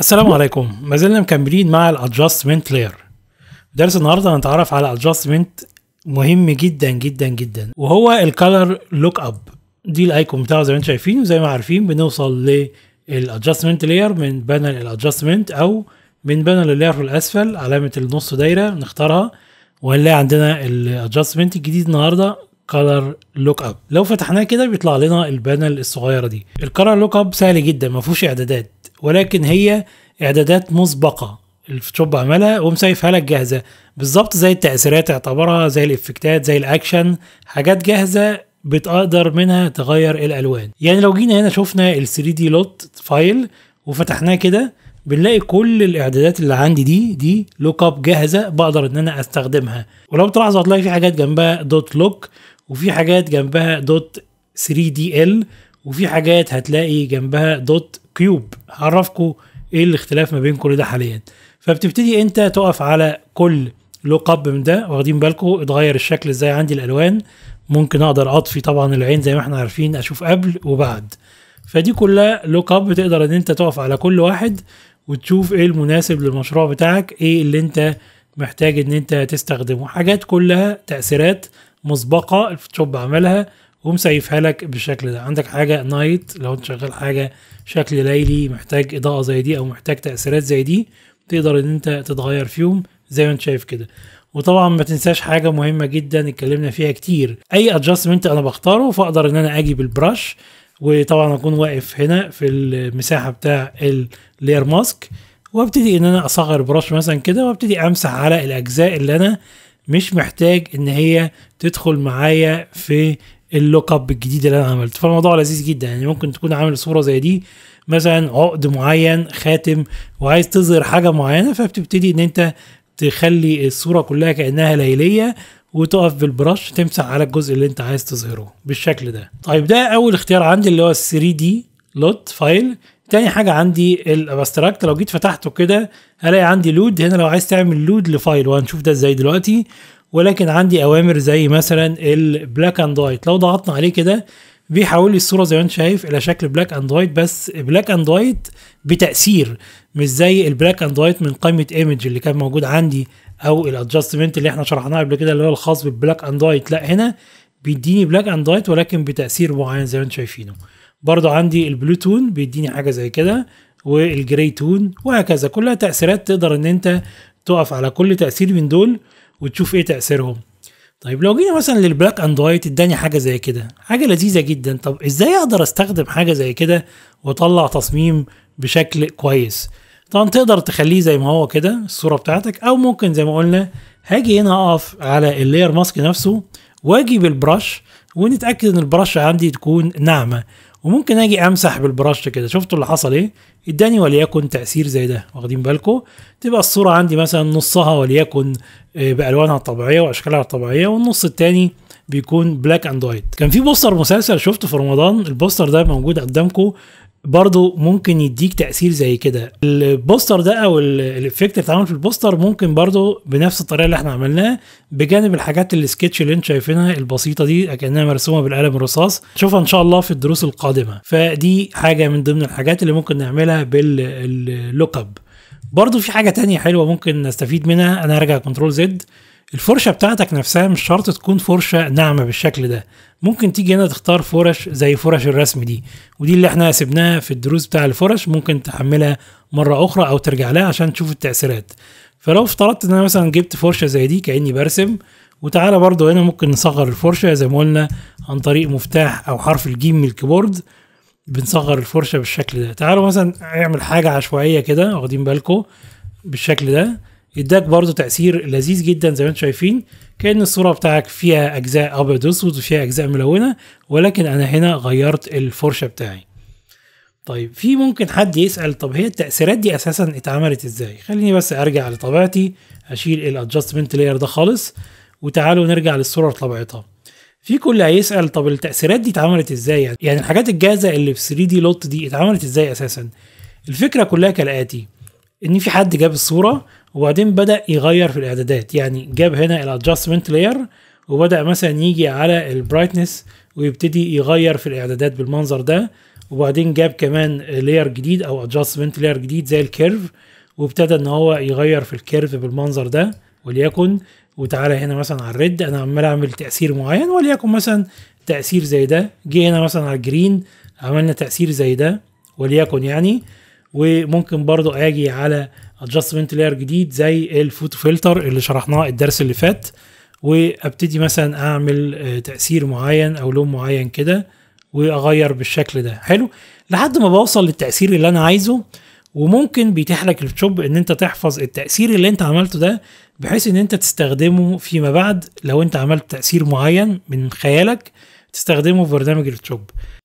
السلام عليكم ما زلنا مكملين مع الادجستمنت لاير درس النهارده هنتعرف على ادجستمنت مهم جدا جدا جدا وهو الكالر لوك اب دي الايكون بتاعه زي ما انتم شايفين وزي ما عارفين بنوصل للادجستمنت لاير من بانل الادجستمنت او من بانل اللاير في الاسفل علامه النص دايره نختارها وهنلاقي عندنا الادجستمنت الجديد النهارده كالر لوك اب لو فتحناه كده بيطلع لنا البانل الصغيره دي الكلر لوك اب سهل جدا ما فيهوش اعدادات ولكن هي اعدادات مسبقه الفوتوشوب عملها ومسيفها لك جاهزه بالظبط زي التاثيرات اعتبرها زي الافكتات زي الاكشن حاجات جاهزه بتقدر منها تغير الالوان يعني لو جينا هنا شفنا ال 3 دي لوت فايل وفتحناه كده بنلاقي كل الاعدادات اللي عندي دي دي لوك اب جاهزه بقدر ان انا استخدمها ولو تلاحظوا هتلاقي في حاجات جنبها دوت لوك وفي حاجات جنبها دوت 3 دي ال وفي حاجات هتلاقي جنبها دوت كيوب هعرفكم ايه الاختلاف ما بين كل ده حاليا فبتبتدي انت تقف على كل لوك اب من ده واخدين بالكم اتغير الشكل ازاي عندي الالوان ممكن اقدر اطفي طبعا العين زي ما احنا عارفين اشوف قبل وبعد فدي كلها لوك اب تقدر ان انت تقف على كل واحد وتشوف ايه المناسب للمشروع بتاعك ايه اللي انت محتاج ان انت تستخدمه حاجات كلها تاثيرات مسبقه الفوتوشوب عملها ومسيفها لك بالشكل ده عندك حاجه نايت لو انت شغال حاجه شكل ليلي محتاج اضاءه زي دي او محتاج تاثيرات زي دي تقدر ان انت تتغير فيهم زي ما انت شايف كده وطبعا ما تنساش حاجه مهمه جدا اتكلمنا فيها كتير اي ادجستمنت انا بختاره فاقدر ان انا اجي بالبرش وطبعا اكون واقف هنا في المساحه بتاع اللير ماسك وابتدي ان انا اصغر برش مثلا كده وابتدي امسح على الاجزاء اللي انا مش محتاج ان هي تدخل معايا في اللوك اب الجديد اللي انا عملته فالموضوع لذيذ جدا يعني ممكن تكون عامل صوره زي دي مثلا عقد معين خاتم وعايز تظهر حاجه معينه فبتبتدي ان انت تخلي الصوره كلها كانها ليليه وتقف بالبرش تمسح على الجزء اللي انت عايز تظهره بالشكل ده طيب ده اول اختيار عندي اللي هو ال 3 دي لوت فايل تاني حاجة عندي الابستراكت لو جيت فتحته كده هلاقي عندي لود هنا لو عايز تعمل لود لفايل وهنشوف ده ازاي دلوقتي ولكن عندي اوامر زي مثلا البلاك اند وايت لو ضغطنا عليه كده بيحول لي الصوره زي ما انت شايف الى شكل بلاك اند وايت بس بلاك اند وايت بتاثير مش زي البلاك اند وايت من قائمه ايمج اللي كان موجود عندي او الادجستمنت اللي احنا شرحناه قبل كده اللي هو الخاص بالبلاك اند وايت لا هنا بيديني بلاك اند وايت ولكن بتاثير معين زي ما انتم شايفينه برضو عندي البلو تون بيديني حاجه زي كده والجري تون وهكذا كلها تاثيرات تقدر ان انت تقف على كل تاثير من دول وتشوف ايه تاثيرهم طيب لو جينا مثلا للبلاك اند وايت اداني حاجه زي كده حاجه لذيذه جدا طب ازاي اقدر استخدم حاجه زي كده واطلع تصميم بشكل كويس طبعا تقدر تخليه زي ما هو كده الصوره بتاعتك او ممكن زي ما قلنا هاجي هنا اقف على اللير ماسك نفسه واجي بالبرش ونتاكد ان البرش عندي تكون ناعمه وممكن اجي امسح بالبرش كده شفتوا اللي حصل ايه اداني وليكن تاثير زي ده واخدين بالكم تبقى الصوره عندي مثلا نصها وليكن آه، بالوانها الطبيعيه واشكالها الطبيعيه والنص الثاني بيكون بلاك اند وايت كان في بوستر مسلسل شفته في رمضان البوستر ده موجود قدامكم برضه ممكن يديك تاثير زي كده البوستر ده او الافكت اللي اتعمل في البوستر ممكن برضه بنفس الطريقه اللي احنا عملناها بجانب الحاجات السكتش اللي انت شايفينها البسيطه دي كانها مرسومه بالقلم الرصاص نشوفها ان شاء الله في الدروس القادمه فدي حاجه من ضمن الحاجات اللي ممكن نعملها باللوك اب برضه في حاجه تانية حلوه ممكن نستفيد منها انا هرجع كنترول زد الفرشه بتاعتك نفسها مش شرط تكون فرشه ناعمه بالشكل ده ممكن تيجي هنا تختار فرش زي فرش الرسم دي ودي اللي احنا سيبناها في الدروس بتاع الفرش ممكن تحملها مره اخرى او ترجع لها عشان تشوف التاثيرات فلو افترضت ان انا مثلا جبت فرشه زي دي كاني برسم وتعالى برضو هنا ممكن نصغر الفرشه زي ما قلنا عن طريق مفتاح او حرف الجيم من الكيبورد بنصغر الفرشه بالشكل ده تعالوا مثلا اعمل حاجه عشوائيه كده واخدين بالكم بالشكل ده اداك برضه تاثير لذيذ جدا زي ما انتم شايفين كان الصوره بتاعك فيها اجزاء ابيض واسود وفيها اجزاء ملونه ولكن انا هنا غيرت الفرشه بتاعي طيب في ممكن حد يسال طب هي التاثيرات دي اساسا اتعملت ازاي خليني بس ارجع لطبيعتي اشيل الادجستمنت لاير ده خالص وتعالوا نرجع للصوره لطبيعتها في كل هيسال طب التاثيرات دي اتعملت ازاي يعني الحاجات الجاهزه اللي في 3 دي لوت دي اتعملت ازاي اساسا الفكره كلها كالاتي ان في حد جاب الصوره وبعدين بدا يغير في الاعدادات يعني جاب هنا الادجستمنت لاير وبدا مثلا يجي على البرايتنس ويبتدي يغير في الاعدادات بالمنظر ده وبعدين جاب كمان لاير جديد او ادجستمنت لاير جديد زي الكيرف وابتدى ان هو يغير في الكيرف بالمنظر ده وليكن وتعالى هنا مثلا على الريد انا عمال اعمل تاثير معين وليكن مثلا تاثير زي ده جه هنا مثلا على الجرين عملنا تاثير زي ده وليكن يعني وممكن برضو اجي على ادجستمنت لاير جديد زي الفوتو فلتر اللي شرحناه الدرس اللي فات وابتدي مثلا اعمل آه، تاثير معين او لون معين كده واغير بالشكل ده حلو لحد ما بوصل للتاثير اللي انا عايزه وممكن بيتيح لك الفوتوشوب ان انت تحفظ التاثير اللي انت عملته ده بحيث ان انت تستخدمه فيما بعد لو انت عملت تاثير معين من خيالك تستخدمه في برنامج الفوتوشوب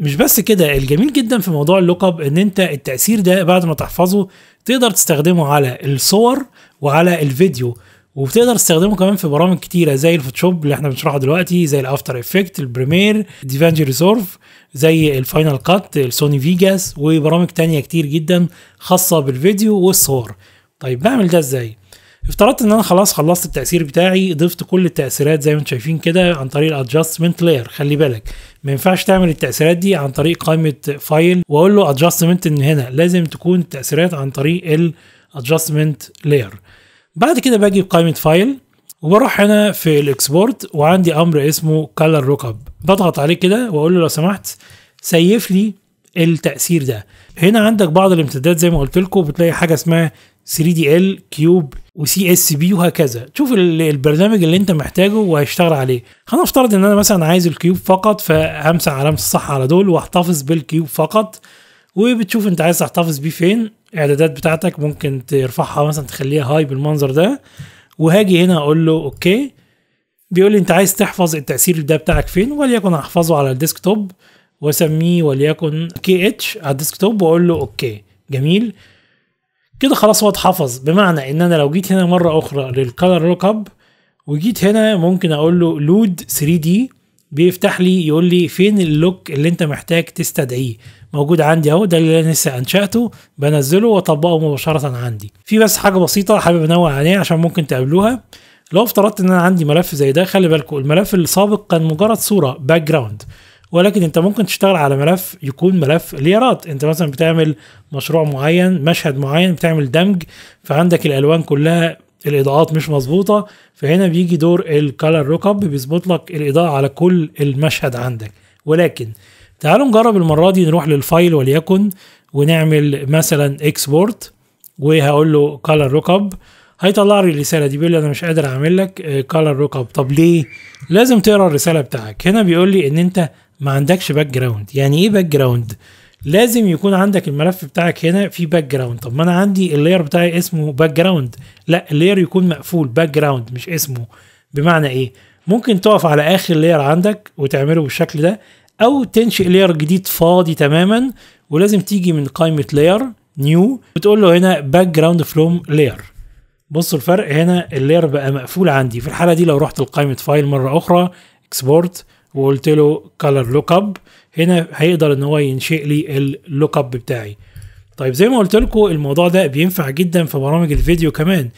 مش بس كده الجميل جدا في موضوع اللوك اب ان انت التاثير ده بعد ما تحفظه تقدر تستخدمه على الصور وعلى الفيديو وبتقدر تستخدمه كمان في برامج كتيره زي الفوتوشوب اللي احنا بنشرحه دلوقتي زي الافتر افكت البريمير ديفانجي ريزورف زي الفاينل كات السوني فيجاس وبرامج تانية كتير جدا خاصه بالفيديو والصور طيب بعمل ده ازاي افترضت ان انا خلاص خلصت التأثير بتاعي ضفت كل التأثيرات زي ما انتم شايفين كده عن طريق الادجستمنت لاير خلي بالك ما ينفعش تعمل التأثيرات دي عن طريق قائمة فايل واقول له ادجستمنت ان هنا لازم تكون التأثيرات عن طريق الادجستمنت لاير بعد كده باجي بقائمة فايل وبروح هنا في الاكسبورت وعندي امر اسمه كلر لوك اب بضغط عليه كده واقول له لو سمحت سيف لي التأثير ده هنا عندك بعض الامتدادات زي ما قلت لكم بتلاقي حاجه اسمها 3 دي ال كيوب وسي اس بي وهكذا شوف البرنامج اللي انت محتاجه وهيشتغل عليه هنفترض ان انا مثلا عايز الكيوب فقط فهمسح علامه الصح على دول واحتفظ بالكيوب فقط وبتشوف انت عايز تحتفظ بيه فين الاعدادات بتاعتك ممكن ترفعها مثلا تخليها هاي بالمنظر ده وهاجي هنا اقول له اوكي بيقول لي انت عايز تحفظ التاثير ده بتاعك فين وليكن احفظه على الديسكتوب واسميه وليكن كي اتش على الديسكتوب واقول له اوكي جميل كده خلاص هو اتحفظ بمعنى ان انا لو جيت هنا مره اخرى للكالر لوك اب وجيت هنا ممكن اقول له لود 3 دي بيفتح لي يقول لي فين اللوك اللي انت محتاج تستدعيه موجود عندي اهو ده اللي انا لسه انشاته بنزله واطبقه مباشره عندي في بس حاجه بسيطه حابب انوه عليها عشان ممكن تقابلوها لو افترضت ان انا عندي ملف زي ده خلي بالكم الملف السابق كان مجرد صوره باك جراوند ولكن انت ممكن تشتغل على ملف يكون ملف ليرات انت مثلا بتعمل مشروع معين مشهد معين بتعمل دمج فعندك الالوان كلها الاضاءات مش مظبوطه فهنا بيجي دور الكالر لوك اب بيظبط لك الاضاءه على كل المشهد عندك ولكن تعالوا نجرب المره دي نروح للفايل وليكن ونعمل مثلا اكسبورت وهقول له كالر لوك اب هيطلع لي الرساله دي بيقول لي انا مش قادر اعمل لك كالر لوك اب طب ليه لازم تقرا الرساله بتاعك هنا بيقول لي ان انت ما عندكش باك جراوند يعني ايه باك جراوند لازم يكون عندك الملف بتاعك هنا في باك جراوند طب ما انا عندي اللير بتاعي اسمه باك جراوند لا اللير يكون مقفول باك جراوند مش اسمه بمعنى ايه ممكن تقف على اخر لير عندك وتعمله بالشكل ده او تنشئ لير جديد فاضي تماما ولازم تيجي من قائمه لير نيو وتقول له هنا باك جراوند فروم لير بصوا الفرق هنا اللير بقى مقفول عندي في الحاله دي لو رحت لقائمه فايل مره اخرى اكسبورت وقلت له color lookup هنا هيقدر ان هو ينشئ لي اللوك اب بتاعي طيب زي ما قلت لكم الموضوع ده بينفع جدا في برامج الفيديو كمان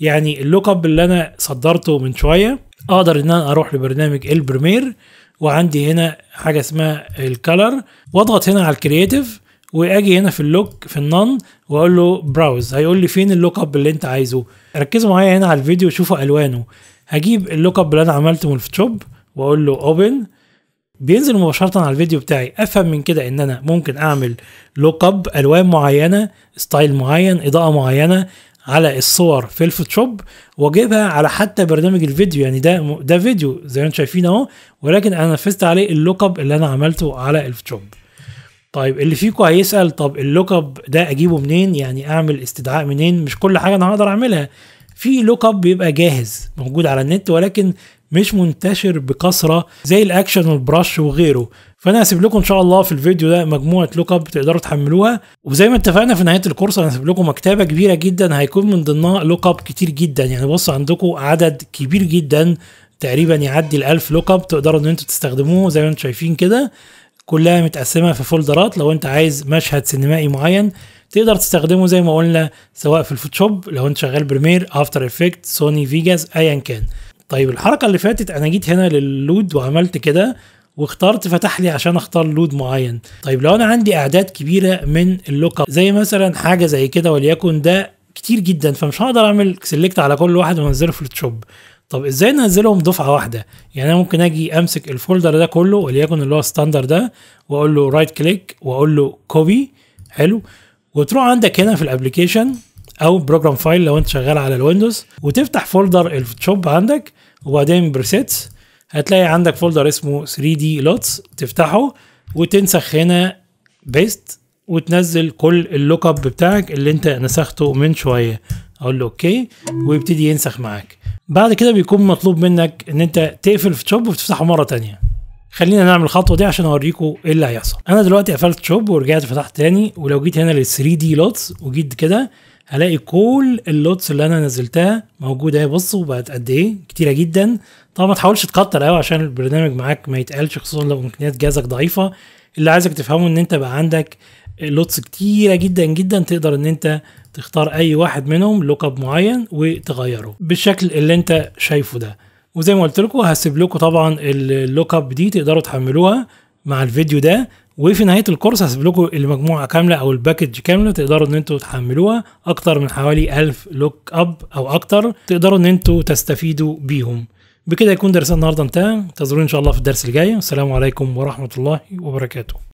يعني اللوك اب اللي انا صدرته من شويه اقدر ان انا اروح لبرنامج البريمير وعندي هنا حاجه اسمها الكالر واضغط هنا على الكرييتيف واجي هنا في اللوك في النن واقول له براوز هيقول لي فين اللوك اب اللي انت عايزه ركزوا معايا هنا على الفيديو شوفوا الوانه هجيب اللوك اب اللي انا عملته من الفوتوشوب واقول له اوبن بينزل مباشره على الفيديو بتاعي افهم من كده ان انا ممكن اعمل لوك اب الوان معينه ستايل معين اضاءه معينه على الصور في الفوتوشوب واجيبها على حتى برنامج الفيديو يعني ده ده فيديو زي ما انتم شايفين اهو ولكن انا نفذت عليه اللوك اب اللي انا عملته على الفوتوشوب طيب اللي فيكم هيسال طب اللوك اب ده اجيبه منين يعني اعمل استدعاء منين مش كل حاجه انا هقدر اعملها في لوك اب بيبقى جاهز موجود على النت ولكن مش منتشر بكثره زي الاكشن والبرش وغيره فانا هسيب لكم ان شاء الله في الفيديو ده مجموعه لوك اب تقدروا تحملوها وزي ما اتفقنا في نهايه الكورس انا هسيب لكم مكتبه كبيره جدا هيكون من ضمنها لوك اب كتير جدا يعني بص عندكم عدد كبير جدا تقريبا يعدي ال 1000 لوك اب تقدروا ان انتوا تستخدموه زي ما انتم شايفين كده كلها متقسمه في فولدرات لو انت عايز مشهد سينمائي معين تقدر تستخدمه زي ما قلنا سواء في الفوتوشوب لو انت شغال بريمير افتر افكت سوني فيجاس ايا كان طيب الحركه اللي فاتت انا جيت هنا للود وعملت كده واخترت فتح لي عشان اختار لود معين طيب لو انا عندي اعداد كبيره من اللوك زي مثلا حاجه زي كده وليكن ده كتير جدا فمش هقدر اعمل سيلكت على كل واحد وانزله في التشوب طب ازاي ننزلهم دفعه واحده يعني انا ممكن اجي امسك الفولدر ده كله وليكن اللي هو ستاندر ده واقول له رايت كليك واقول له كوبي حلو وتروح عندك هنا في الابلكيشن او بروجرام فايل لو انت شغال على الويندوز وتفتح فولدر التشوب عندك وبعدين بريسيتس هتلاقي عندك فولدر اسمه 3 دي لوتس تفتحه وتنسخ هنا بيست وتنزل كل اللوك اب بتاعك اللي انت نسخته من شويه اقول له اوكي ويبتدي ينسخ معاك بعد كده بيكون مطلوب منك ان انت تقفل في تشوب وتفتحه مره تانية خلينا نعمل الخطوه دي عشان اوريكم ايه اللي هيحصل انا دلوقتي قفلت تشوب ورجعت فتحت تاني ولو جيت هنا لل 3 دي لوتس وجيت كده هلاقي كل اللوتس اللي انا نزلتها موجوده اهي بصوا بقت قد ايه كتيره جدا طبعا ما تحاولش تكتر قوي عشان البرنامج معاك ما يتقالش خصوصا لو امكانيات جهازك ضعيفه اللي عايزك تفهمه ان انت بقى عندك لوتس كتيره جدا جدا تقدر ان انت تختار اي واحد منهم لوك اب معين وتغيره بالشكل اللي انت شايفه ده وزي ما قلت لكم هسيب لكم طبعا اللوك اب دي تقدروا تحملوها مع الفيديو ده وفي نهايه الكورس هسيب لكم المجموعه كامله او الباكج كامله تقدروا ان انتم تحملوها اكتر من حوالي 1000 لوك اب او اكتر تقدروا ان انتم تستفيدوا بيهم بكده يكون درسنا النهارده انتهى انتظرونا ان شاء الله في الدرس الجاي والسلام عليكم ورحمه الله وبركاته